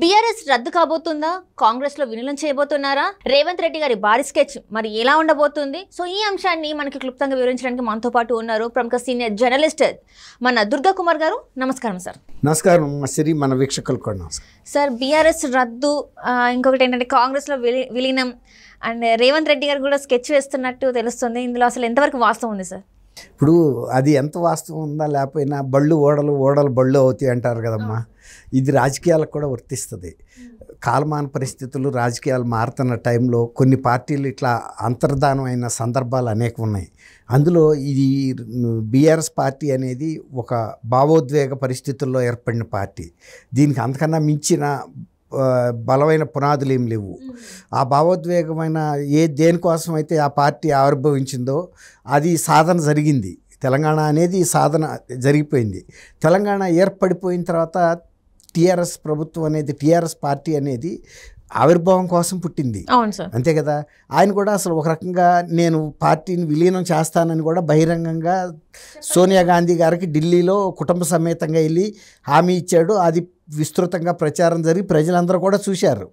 బిఆర్ఎస్ రద్దు కాబోతుందా కాంగ్రెస్ లో విలీనం చేయబోతున్నారా రేవంత్ రెడ్డి గారి భారీ స్కెచ్ మరి ఎలా ఉండబోతుంది సో ఈ అంశాన్ని మనకి క్లుప్తంగా వివరించడానికి మనతో పాటు ఉన్నారు ప్రముఖ సీనియర్ జర్నలిస్ట్ మన దుర్గా కుమార్ గారు నమస్కారం సార్ నమస్కారం సిరి మన వీక్షకులు కూడా సార్ బిఆర్ఎస్ రద్దు ఇంకొకటి ఏంటంటే కాంగ్రెస్ లో విలీనం అండ్ రేవంత్ రెడ్డి గారు కూడా స్కెచ్ వేస్తున్నట్టు తెలుస్తుంది ఇందులో అసలు ఎంతవరకు వాస్తవం ఉంది సార్ ఇప్పుడు అది ఎంత వాస్తవం ఉందా లేకపోయినా బళ్ళు ఓడలు ఓడలు బళ్ళు అవుతాయి అంటారు కదమ్మా ఇది రాజకీయాలకు కూడా వర్తిస్తుంది కాలమాన పరిస్థితులు రాజకీయాలు మారుతున్న టైంలో కొన్ని పార్టీలు ఇట్లా అంతర్ధానం అయిన సందర్భాలు అనేక ఉన్నాయి అందులో ఇది బీఆర్ఎస్ పార్టీ అనేది ఒక భావోద్వేగ పరిస్థితుల్లో ఏర్పడిన పార్టీ దీనికి అంతకన్నా మించిన బలమైన పునాదులు ఏం లేవు ఆ భావోద్వేగమైన ఏ దేనికోసం అయితే ఆ పార్టీ ఆవిర్భవించిందో అది సాధన జరిగింది తెలంగాణ అనేది సాధన జరిగిపోయింది తెలంగాణ ఏర్పడిపోయిన తర్వాత టీఆర్ఎస్ ప్రభుత్వం అనేది టీఆర్ఎస్ పార్టీ అనేది ఆవిర్భావం కోసం పుట్టింది అంతే కదా ఆయన కూడా అసలు ఒక రకంగా నేను పార్టీని విలీనం చేస్తానని కూడా బహిరంగంగా సోనియా గాంధీ గారికి ఢిల్లీలో కుటుంబ సమేతంగా వెళ్ళి హామీ ఇచ్చాడు అది విస్తృతంగా ప్రచారం జరిగి ప్రజలందరూ కూడా చూశారు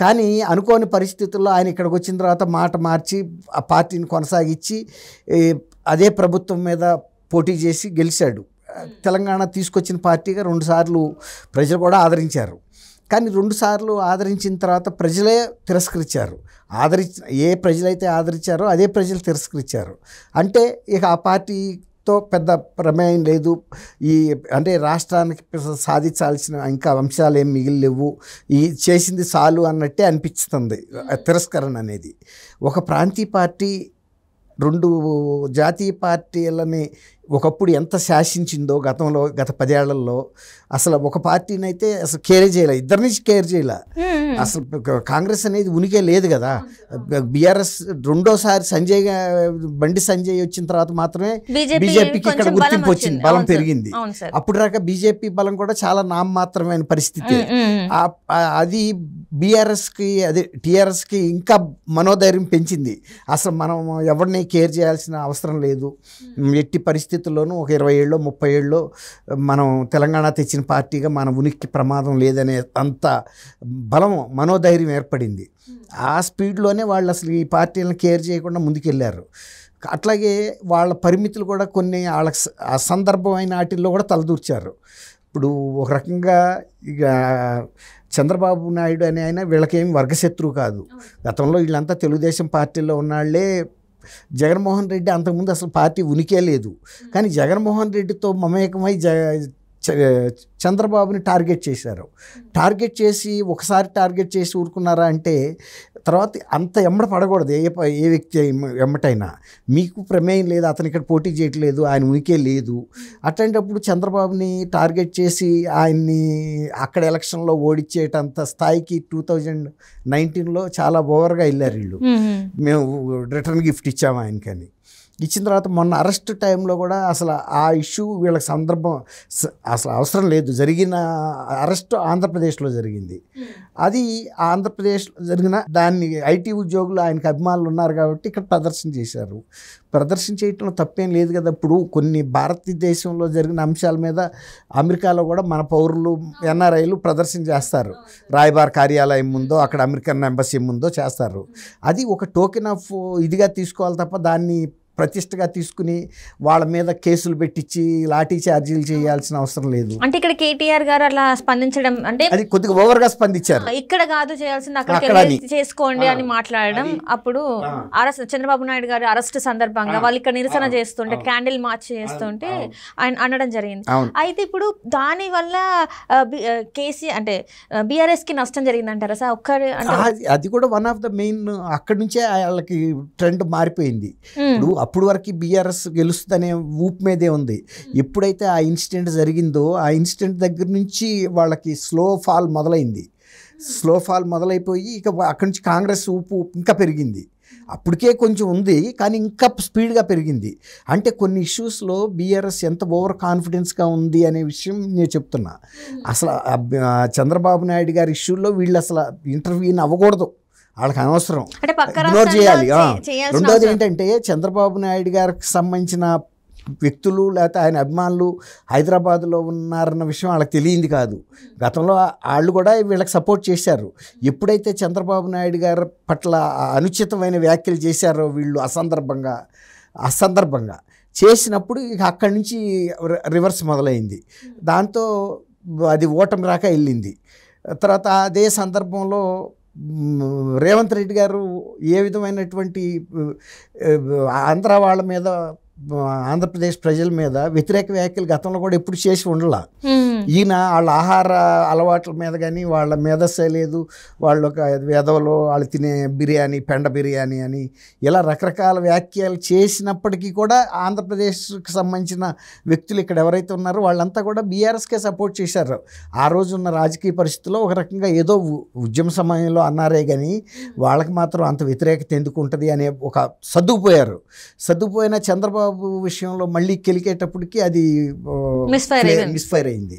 కానీ అనుకోని పరిస్థితుల్లో ఆయన ఇక్కడికి వచ్చిన తర్వాత మాట మార్చి ఆ పార్టీని కొనసాగించి అదే ప్రభుత్వం మీద పోటీ చేసి గెలిచాడు తెలంగాణ తీసుకొచ్చిన పార్టీగా రెండుసార్లు ప్రజలు కూడా ఆదరించారు కానీ రెండుసార్లు ఆదరించిన తర్వాత ప్రజలే తిరస్కరించారు ఆదరి ఏ ప్రజలైతే ఆదరించారో అదే ప్రజలు తిరస్కరించారు అంటే ఇక ఆ పార్టీ తో పెద్ద ప్రమేయం లేదు ఈ అంటే రాష్ట్రానికి సాధించాల్సిన ఇంకా అంశాలు ఏం లేవు ఈ చేసింది చాలు అన్నట్టే అనిపిస్తుంది తిరస్కరణ అనేది ఒక ప్రాంతీయ పార్టీ రెండు జాతీయ పార్టీలని ఒకప్పుడు ఎంత శాసించిందో గతంలో గత పదేళ్లలో అసలు ఒక పార్టీని అయితే అసలు కేర్ చేయలే ఇద్దరిని కేర్ చేయలే అసలు కాంగ్రెస్ అనేది ఉనికే లేదు కదా బీఆర్ఎస్ రెండోసారి సంజయ్ బండి సంజయ్ వచ్చిన తర్వాత మాత్రమే బీజేపీకి ఇక్కడ గుర్తింపు వచ్చింది బలం పెరిగింది అప్పుడు రాక బీజేపీ బలం కూడా చాలా నామమాత్రమైన పరిస్థితి అది అది అదే కి ఇంకా మనోధైర్యం పెంచింది అసలు మనం ఎవరిని కేర్ చేయాల్సిన అవసరం లేదు ఎట్టి పరిస్థితుల్లోనూ ఒక ఇరవై ఏళ్ళు ముప్పై ఏళ్ళు మనం తెలంగాణ తెచ్చిన పార్టీగా మన ఉనికి ప్రమాదం లేదనే అంత బలం మనోధైర్యం ఏర్పడింది ఆ స్పీడ్లోనే వాళ్ళు అసలు ఈ పార్టీలను కేర్ చేయకుండా ముందుకెళ్ళారు అట్లాగే వాళ్ళ పరిమితులు కూడా కొన్ని వాళ్ళకి ఆ సందర్భమైన వాటిల్లో కూడా తలదూర్చారు ఇప్పుడు ఒక రకంగా ఇక చంద్రబాబు నాయుడు అనే ఆయన వీళ్ళకేమి వర్గశత్రువు కాదు గతంలో వీళ్ళంతా తెలుగుదేశం పార్టీలో ఉన్నాళ్లే జగన్మోహన్ రెడ్డి అంతకుముందు అసలు పార్టీ ఉనికే లేదు కానీ జగన్మోహన్ రెడ్డితో మమేకమై జ చంద్రబాబుని టార్గెట్ చేశారు టార్గెట్ చేసి ఒకసారి టార్గెట్ చేసి ఊరుకున్నారా అంటే తర్వాత అంత ఎమ్మడ పడకూడదు ఏ ఏ వ్యక్తి ఎమ్మటైనా మీకు ప్రమేయం లేదు అతను ఇక్కడ పోటీ చేయట్లేదు ఆయన ఉనికే లేదు అట్లాంటప్పుడు చంద్రబాబుని టార్గెట్ చేసి ఆయన్ని అక్కడ ఎలక్షన్లో ఓడిచ్చేటంత స్థాయికి టూ థౌజండ్ నైన్టీన్లో చాలా ఓవర్గా వెళ్ళారు వీళ్ళు మేము రిటర్న్ గిఫ్ట్ ఇచ్చాము ఆయనకని ఇచ్చిన తర్వాత మొన్న అరెస్ట్ టైంలో కూడా అసలు ఆ ఇష్యూ వీళ్ళకి సందర్భం అసలు అవసరం లేదు జరిగిన అరెస్ట్ ఆంధ్రప్రదేశ్లో జరిగింది hmm. అది ఆంధ్రప్రదేశ్లో జరిగిన దాన్ని ఐటీ ఉద్యోగులు ఆయనకు అభిమానులు ఉన్నారు కాబట్టి ఇక్కడ ప్రదర్శన చేశారు ప్రదర్శన చేయటంలో తప్పేం లేదు కదా ఇప్పుడు కొన్ని భారతదేశంలో జరిగిన అంశాల మీద అమెరికాలో కూడా మన పౌరులు ఎన్ఆర్ఐలు ప్రదర్శన చేస్తారు రాయబార్ కార్యాలయం ముందో అక్కడ అమెరికన్ ఎంబసీ ముందో చేస్తారు hmm. అది ఒక టోకెన్ ఆఫ్ ఇదిగా తీసుకోవాలి తప్ప దాన్ని ప్రతిష్టగా తీసుకుని వాళ్ళ మీద కేసులు పెట్టించి లాఠీ ఛార్జీలు చేయాల్సిన అవసరం లేదు అంటే ఇక్కడ కేటీఆర్ గారు అలా స్పందించడం అంటే అది కొద్దిగా ఓవర్ గా స్పందించారు ఇక్కడ కాదు చేయాల్సింది అక్కడ చేసుకోండి అని మాట్లాడడం అప్పుడు అరెస్ట్ చంద్రబాబు నాయుడు గారు అరెస్ట్ సందర్భంగా వాళ్ళు ఇక్కడ నిరసన చేస్తుంటే క్యాండిల్ మార్చ్ చేస్తుంటే ఆయన అనడం జరిగింది అయితే ఇప్పుడు దాని వల్ల కేసీ అంటే బిఆర్ఎస్ కి నష్టం జరిగింది అంటారా సార్ ఒక్కరి అది కూడా వన్ ఆఫ్ ద మెయిన్ అక్కడి నుంచే వాళ్ళకి ట్రెండ్ మారిపోయింది ఇప్పుడు అప్పుడు వరకు బీఆర్ఎస్ గెలుస్తుందనే ఊపు మీదే ఉంది hmm. ఎప్పుడైతే ఆ ఇన్సిడెంట్ జరిగిందో ఆ ఇన్సిడెంట్ దగ్గర నుంచి వాళ్ళకి స్లో ఫాల్ మొదలైంది hmm. స్లో ఫాల్ మొదలైపోయి ఇక అక్కడి నుంచి కాంగ్రెస్ ఊపు ఇంకా పెరిగింది hmm. అప్పటికే కొంచెం ఉంది కానీ ఇంకా స్పీడ్గా పెరిగింది అంటే కొన్ని ఇష్యూస్లో బీఆర్ఎస్ ఎంత ఓవర్ కాన్ఫిడెన్స్గా ఉంది అనే విషయం నేను చెప్తున్నా అసలు చంద్రబాబు నాయుడు గారి ఇష్యూలో వీళ్ళు అసలు ఇంటర్వ్యూని అవ్వకూడదు వాళ్ళకి అనవసరం ఇగ్నోర్ చేయాలి రెండోది ఏంటంటే చంద్రబాబు నాయుడు గారికి సంబంధించిన వ్యక్తులు లేకపోతే ఆయన అభిమానులు హైదరాబాద్లో ఉన్నారన్న విషయం వాళ్ళకి తెలియంది కాదు గతంలో వాళ్ళు కూడా వీళ్ళకి సపోర్ట్ చేశారు ఎప్పుడైతే చంద్రబాబు నాయుడు గారి పట్ల అనుచితమైన వ్యాఖ్యలు చేశారో వీళ్ళు అసందర్భంగా అసందర్భంగా చేసినప్పుడు ఇక అక్కడి నుంచి రివర్స్ మొదలైంది దాంతో అది ఓటమి రాక వెళ్ళింది తర్వాత అదే సందర్భంలో రేవంత్ రెడ్డి గారు ఏ విధమైనటువంటి ఆంధ్ర వాళ్ళ మీద ఆంధ్రప్రదేశ్ ప్రజల మీద వ్యతిరేక వ్యాఖ్యలు గతంలో కూడా ఎప్పుడు చేసి ఉండలా ఈయన వాళ్ళ ఆహార అలవాట్ల మీద కానీ వాళ్ళ మేధస్సే లేదు వాళ్ళు ఒక వేదవలో వాళ్ళు తినే బిర్యానీ పెండ బిర్యానీ అని ఇలా రకరకాల వ్యాఖ్యలు చేసినప్పటికీ కూడా ఆంధ్రప్రదేశ్కి సంబంధించిన వ్యక్తులు ఇక్కడ ఎవరైతే ఉన్నారో వాళ్ళంతా కూడా బీఆర్ఎస్కే సపోర్ట్ చేశారు ఆ రోజు ఉన్న రాజకీయ పరిస్థితుల్లో ఒక రకంగా ఏదో ఉద్యమ సమయంలో అన్నారే కానీ వాళ్ళకి మాత్రం అంత వ్యతిరేకత ఎందుకు ఉంటుంది అనే ఒక సర్దుకుపోయారు సర్దుకుపోయిన చంద్రబాబు విషయంలో మళ్ళీ కెలికేటప్పటికి అది మిస్ఫైర్ అయింది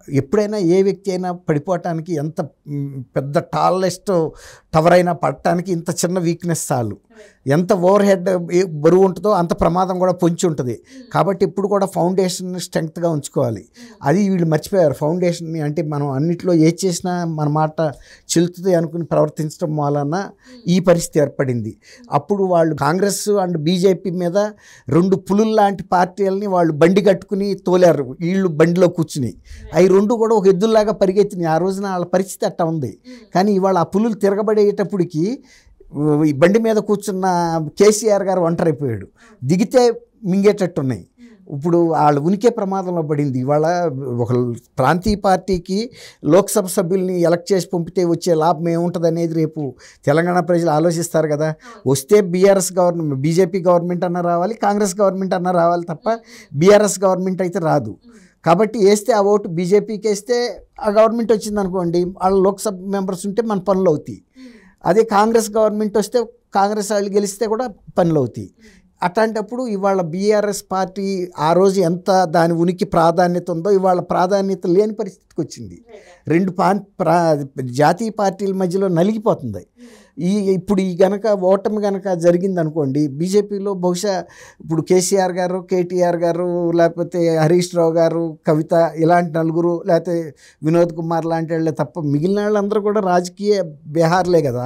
ఎప్పుడైనా ఏ వ్యక్తి అయినా పడిపోవటానికి ఎంత పెద్ద టాలెస్ట్ టవర్ అయినా పడటానికి ఇంత చిన్న వీక్నెస్ చాలు ఎంత ఓవర్ హెడ్ బరువు ఉంటుందో అంత ప్రమాదం కూడా పొంచి ఉంటుంది hmm. కాబట్టి ఇప్పుడు కూడా ఫౌండేషన్ స్ట్రెంగ్త్గా ఉంచుకోవాలి hmm. అది వీళ్ళు మర్చిపోయారు ఫౌండేషన్ని అంటే మనం అన్నిట్లో ఏ చేసినా మన మాట చెల్లుతుంది అనుకుని ప్రవర్తించడం వలన hmm. ఈ పరిస్థితి ఏర్పడింది అప్పుడు వాళ్ళు కాంగ్రెస్ అండ్ బీజేపీ మీద రెండు పులుల్లాంటి పార్టీలని వాళ్ళు బండి కట్టుకుని తోలారు వీళ్ళు బండిలో కూర్చుని అవి రెండు కూడా ఒక ఎద్దుల్లాగా పరిగెత్తినాయి ఆ రోజున వాళ్ళ పరిస్థితి అట్ట ఉంది కానీ ఇవాళ ఆ పులులు తిరగబడేటప్పటికి బండి మీద కూర్చున్న కేసీఆర్ గారు ఒంటరైపోయాడు దిగితే మింగేటట్టున్నాయి ఇప్పుడు వాళ్ళు ఉనికే ప్రమాదంలో పడింది ఇవాళ ఒక ప్రాంతీయ పార్టీకి లోక్సభ సభ్యుల్ని ఎలక్ట్ చేసి పంపితే వచ్చే లాభం ఏముంటుంది అనేది రేపు తెలంగాణ ప్రజలు ఆలోచిస్తారు కదా వస్తే బీఆర్ఎస్ గవర్నమెంట్ బీజేపీ గవర్నమెంట్ అన్న రావాలి కాంగ్రెస్ గవర్నమెంట్ అన్న రావాలి తప్ప బీఆర్ఎస్ గవర్నమెంట్ అయితే రాదు కాబట్టి వేస్తే ఆ ఓటు బీజేపీకి వేస్తే ఆ గవర్నమెంట్ వచ్చింది అనుకోండి వాళ్ళ లోక్సభ మెంబర్స్ ఉంటే మన పనులు అవుతాయి hmm. అదే కాంగ్రెస్ గవర్నమెంట్ వస్తే కాంగ్రెస్ వాళ్ళు గెలిస్తే కూడా పనులు అవుతాయి hmm. అట్లాంటప్పుడు ఇవాళ బీఆర్ఎస్ పార్టీ ఆ రోజు ఎంత దాని ఉనికి ప్రాధాన్యత ఉందో ఇవాళ ప్రాధాన్యత లేని పరిస్థితికి వచ్చింది hmm. రెండు పా జాతీయ పార్టీల మధ్యలో నలిగిపోతుంది ఈ ఇప్పుడు ఈ గనక ఓటమి గనక జరిగిందనుకోండి బీజేపీలో బహుశా ఇప్పుడు కేసీఆర్ గారు కేటీఆర్ గారు లేకపోతే హరీష్ రావు గారు కవిత ఇలాంటి నలుగురు లేకపోతే వినోద్ కుమార్ లాంటి వాళ్ళే తప్ప మిగిలిన వాళ్ళందరూ కూడా రాజకీయ బీహార్లే కదా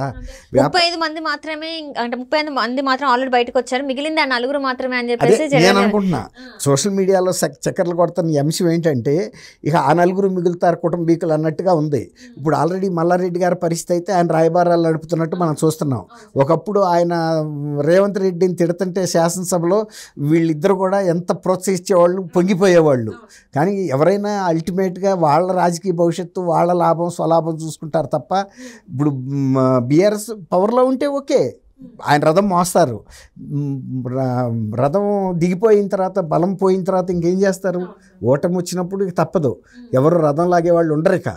ముప్పై మంది మాత్రమే అంటే ముప్పై ఐదు మంది మాత్రం ఆల్రెడీ బయటకు వచ్చారు మిగిలింది ఆ నలుగురు మాత్రమే అని చెప్పేసి నేను అనుకుంటున్నా సోషల్ మీడియాలో చక్కర్లు కొడుతున్న అంశం ఏంటంటే ఇక ఆ నలుగురు మిగులుతారు కుటుంబీకులు అన్నట్టుగా ఉంది ఇప్పుడు ఆల్రెడీ మల్లారెడ్డి గారి పరిస్థితి అయితే ఆయన రాయబారాలు నడుపుతున్నట్టు ఉన్నట్టు మనం చూస్తున్నాం ఒకప్పుడు ఆయన రేవంత్ రెడ్డిని తిడుతుంటే శాసనసభలో వీళ్ళిద్దరు కూడా ఎంత ప్రోత్సహించేవాళ్ళు పొంగిపోయేవాళ్ళు కానీ ఎవరైనా అల్టిమేట్గా వాళ్ళ రాజకీయ భవిష్యత్తు వాళ్ళ లాభం స్వలాభం చూసుకుంటారు తప్ప ఇప్పుడు బీఆర్ఎస్ పవర్లో ఉంటే ఓకే ఆయన రథం మోస్తారు రథం దిగిపోయిన తర్వాత బలం పోయిన తర్వాత ఇంకేం చేస్తారు ఓటమి వచ్చినప్పుడు తప్పదు ఎవరు రథం లాగే వాళ్ళు ఉండరు ఇక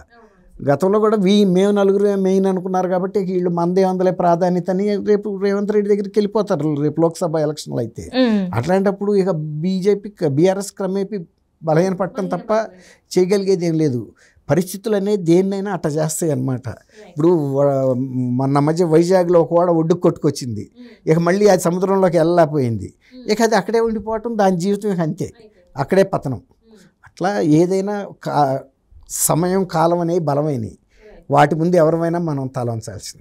గతంలో కూడా వీ మేము నలుగురు మెయిన్ అనుకున్నారు కాబట్టి వీళ్ళు మందే వందలే ప్రాధాన్యత అని రేపు రేవంత్ రెడ్డి దగ్గరికి వెళ్ళిపోతారు రేపు లోక్సభ ఎలక్షన్లు అయితే అట్లాంటప్పుడు ఇక బీజేపీ బీఆర్ఎస్ క్రమేపీ బలహీన పట్టడం తప్ప చేయగలిగేది ఏం లేదు పరిస్థితులు అనేది దేన్నైనా అట్ట చేస్తాయి అన్నమాట ఇప్పుడు మన మధ్య వైజాగ్లో ఒక ఓడ ఒడ్డుకు కొట్టుకొచ్చింది ఇక మళ్ళీ అది సముద్రంలోకి వెళ్ళలేకపోయింది ఇక అది అక్కడే ఉండిపోవటం దాని జీవితం ఇక అంతే అక్కడే పతనం అట్లా ఏదైనా సమయం కాలం అనేవి బలమైనవి వాటి ముందు ఎవరివైనా మనం తలంచాల్సింది